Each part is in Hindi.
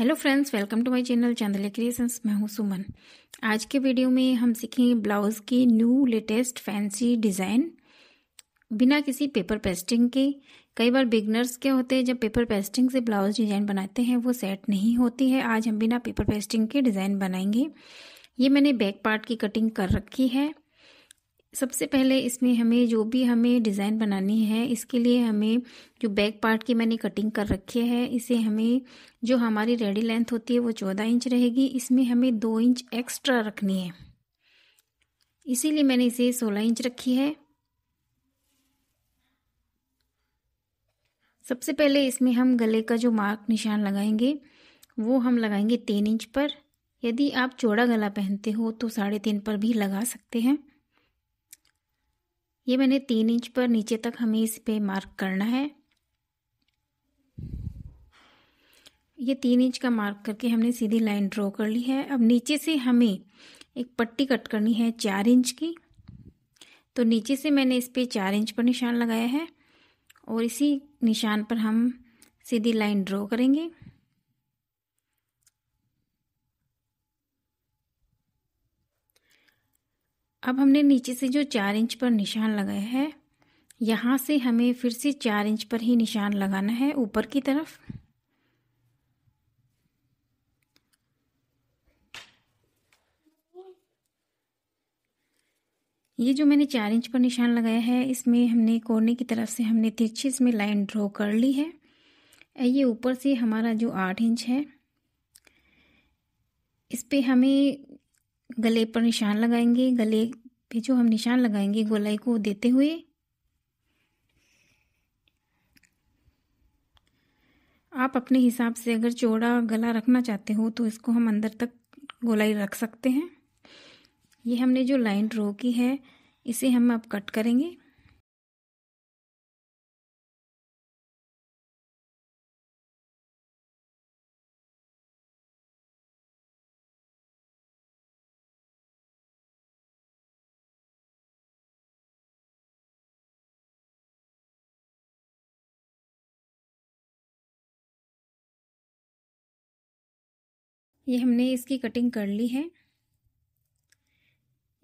hello friends welcome to my channel Chandle creations मैं हूं सुमन आज के वीडियो में हम सीखेंगे ब्लाउज़ की न्यू लेटेस्ट फैंसी डिज़ाइन बिना किसी पेपर पेस्टिंग के कई बार बिगनर्स क्या होते हैं जब पेपर पेस्टिंग से ब्लाउज़ डिज़ाइन बनाते हैं वो सेट नहीं होती है आज हम बिना पेपर पेस्टिंग के डिज़ाइन बनाएंगे ये मैंने बैक पार्ट की कटिंग कर रखी है सबसे पहले इसमें हमें जो भी हमें डिज़ाइन बनानी है इसके लिए हमें जो बैक पार्ट की मैंने कटिंग कर रखी है इसे हमें जो हमारी रेडी लेंथ होती है वो चौदह इंच रहेगी इसमें हमें दो इंच एक्स्ट्रा रखनी है इसीलिए मैंने इसे सोलह इंच रखी है सबसे पहले इसमें हम गले का जो मार्क निशान लगाएंगे वो हम लगाएंगे तीन इंच पर यदि आप चौड़ा गला पहनते हो तो साढ़े तीन पर भी लगा सकते हैं ये मैंने तीन इंच पर नीचे तक हमें इस पे मार्क करना है ये तीन इंच का मार्क करके हमने सीधी लाइन ड्रॉ कर ली है अब नीचे से हमें एक पट्टी कट करनी है चार इंच की तो नीचे से मैंने इस पर चार इंच पर निशान लगाया है और इसी निशान पर हम सीधी लाइन ड्रॉ करेंगे अब हमने नीचे से जो चार इंच पर निशान लगाया है यहाँ से हमें फिर से चार इंच पर ही निशान लगाना है ऊपर की तरफ ये जो मैंने चार इंच पर निशान लगाया है इसमें हमने कोने की तरफ से हमने तिरछी इसमें लाइन ड्रॉ कर ली है ये ऊपर से हमारा जो आठ इंच है इस पर हमें गले पर निशान लगाएंगे गले पे जो हम निशान लगाएंगे गोलाई को देते हुए आप अपने हिसाब से अगर चौड़ा गला रखना चाहते हो तो इसको हम अंदर तक गोलाई रख सकते हैं ये हमने जो लाइन ड्रॉ की है इसे हम अब कट करेंगे ये हमने इसकी कटिंग कर ली है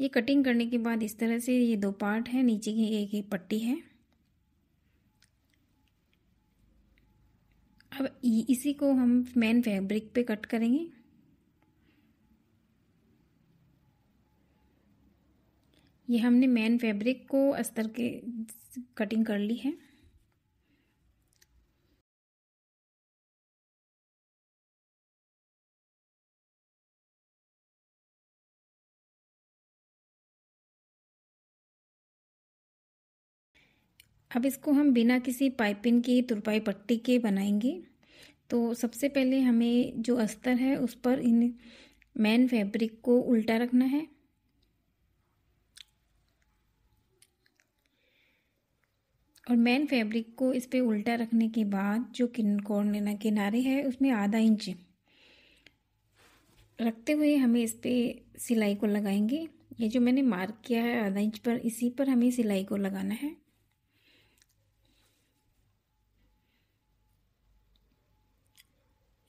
ये कटिंग करने के बाद इस तरह से ये दो पार्ट है नीचे की एक ही पट्टी है अब इसी को हम मेन फैब्रिक पे कट करेंगे ये हमने मेन फैब्रिक को अस्तर के कटिंग कर ली है अब इसको हम बिना किसी पाइपिंग की तुरपाई पट्टी के बनाएंगे तो सबसे पहले हमें जो अस्तर है उस पर इन मैन फैब्रिक को उल्टा रखना है और मैन फैब्रिक को इस पर उल्टा रखने के बाद जो कॉर्नर किनारे है उसमें आधा इंच रखते हुए हमें इस पर सिलाई को लगाएंगे ये जो मैंने मार्क किया है आधा इंच पर इसी पर हमें सिलाई को लगाना है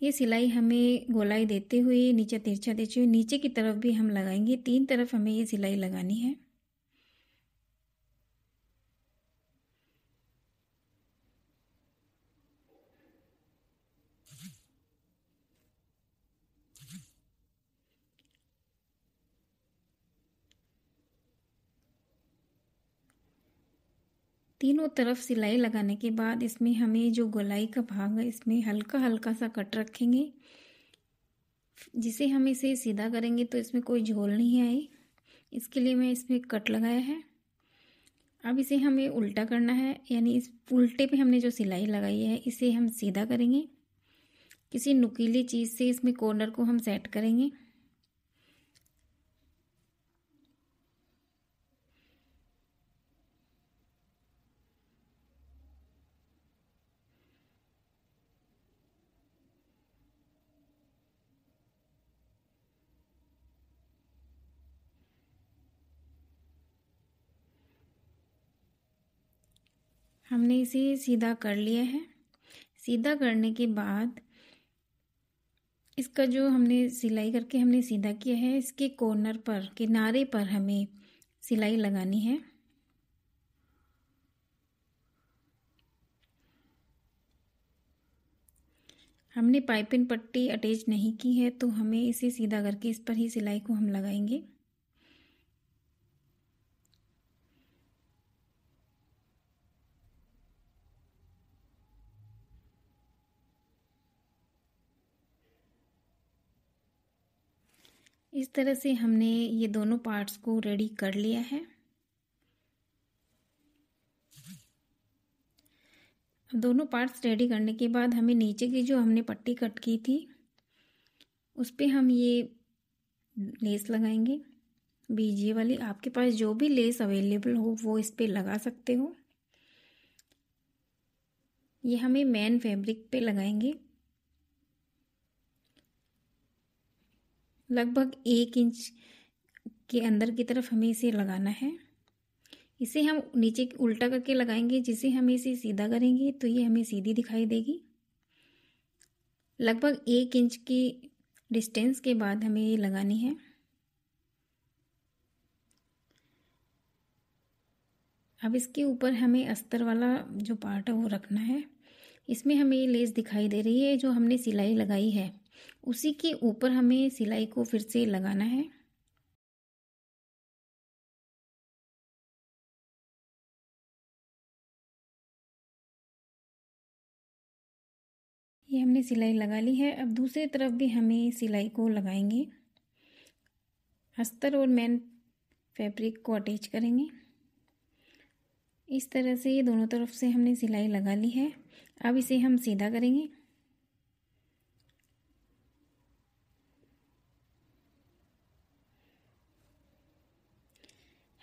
ये सिलाई हमें गोलाई देते हुए नीचे तिरछा देते हुए नीचे की तरफ भी हम लगाएंगे तीन तरफ हमें ये सिलाई लगानी है तीनों तरफ सिलाई लगाने के बाद इसमें हमें जो गोलाई का भाग है इसमें हल्का हल्का सा कट रखेंगे जिसे हम इसे सीधा करेंगे तो इसमें कोई झोल नहीं आई इसके लिए मैं इसमें कट लगाया है अब इसे हमें उल्टा करना है यानी इस उल्टे पे हमने जो सिलाई लगाई है इसे हम सीधा करेंगे किसी नुकीली चीज़ से इसमें कॉर्नर को हम सेट करेंगे हमने इसे सीधा कर लिया है सीधा करने के बाद इसका जो हमने सिलाई करके हमने सीधा किया है इसके कॉर्नर पर किनारे पर हमें सिलाई लगानी है हमने पाइपिंग पट्टी अटैच नहीं की है तो हमें इसे सीधा करके इस पर ही सिलाई को हम लगाएंगे इस तरह से हमने ये दोनों पार्ट्स को रेडी कर लिया है दोनों पार्ट्स रेडी करने के बाद हमें नीचे की जो हमने पट्टी कट की थी उस पर हम ये लेस लगाएंगे बीजे वाली आपके पास जो भी लेस अवेलेबल हो वो इस पर लगा सकते हो ये हमें मेन फैब्रिक पे लगाएंगे लगभग एक इंच के अंदर की तरफ हमें इसे लगाना है इसे हम नीचे उल्टा करके लगाएंगे जिसे हम इसे सीधा करेंगे तो ये हमें सीधी दिखाई देगी लगभग एक इंच की डिस्टेंस के बाद हमें ये लगानी है अब इसके ऊपर हमें अस्तर वाला जो पार्ट है वो रखना है इसमें हमें ये लेस दिखाई दे रही है जो हमने सिलाई लगाई है उसी के ऊपर हमें सिलाई को फिर से लगाना है ये हमने सिलाई लगा ली है अब दूसरी तरफ भी हमें सिलाई को लगाएंगे अस्तर और मैन फैब्रिक को अटैच करेंगे इस तरह से दोनों तरफ से हमने सिलाई लगा ली है अब इसे हम सीधा करेंगे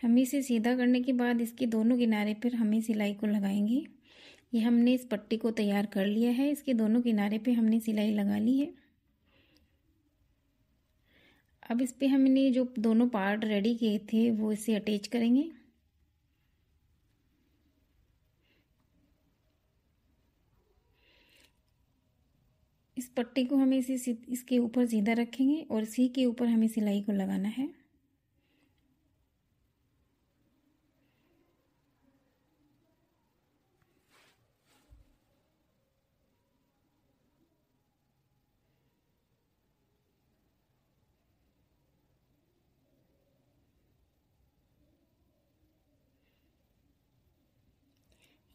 हम इसे सीधा करने के बाद इसके दोनों किनारे पर हमें सिलाई को लगाएंगे ये हमने इस पट्टी को तैयार कर लिया है इसके दोनों किनारे पे हमने सिलाई लगा ली है अब इस पर हमने जो दोनों पार्ट रेडी किए थे वो इसे अटैच करेंगे इस पट्टी को हमें इसे इसके ऊपर सीधा रखेंगे और इसी के ऊपर हमें सिलाई को लगाना है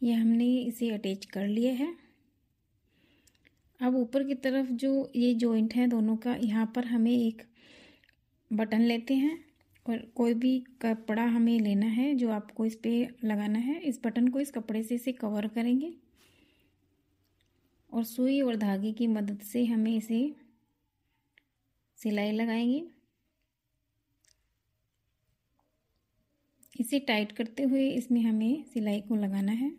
ये हमने इसे अटैच कर लिया है अब ऊपर की तरफ जो ये जॉइंट है दोनों का यहाँ पर हमें एक बटन लेते हैं और कोई भी कपड़ा हमें लेना है जो आपको इस पर लगाना है इस बटन को इस कपड़े से इसे कवर करेंगे और सुई और धागे की मदद से हमें इसे सिलाई लगाएंगे इसे टाइट करते हुए इसमें हमें सिलाई को लगाना है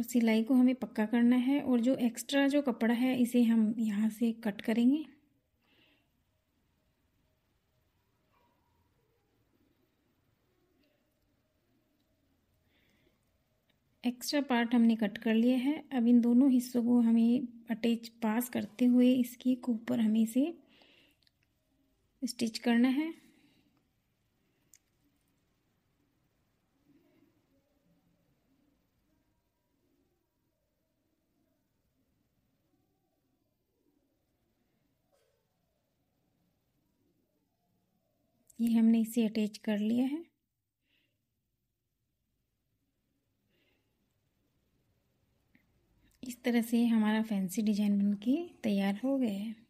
और सिलाई को हमें पक्का करना है और जो एक्स्ट्रा जो कपड़ा है इसे हम यहाँ से कट करेंगे एक्स्ट्रा पार्ट हमने कट कर लिया है अब इन दोनों हिस्सों को हमें अटैच पास करते हुए इसके ऊपर हमें इसे स्टिच करना है ये हमने इसे अटैच कर लिया है इस तरह से हमारा फैंसी डिजाइन बनके तैयार हो गया है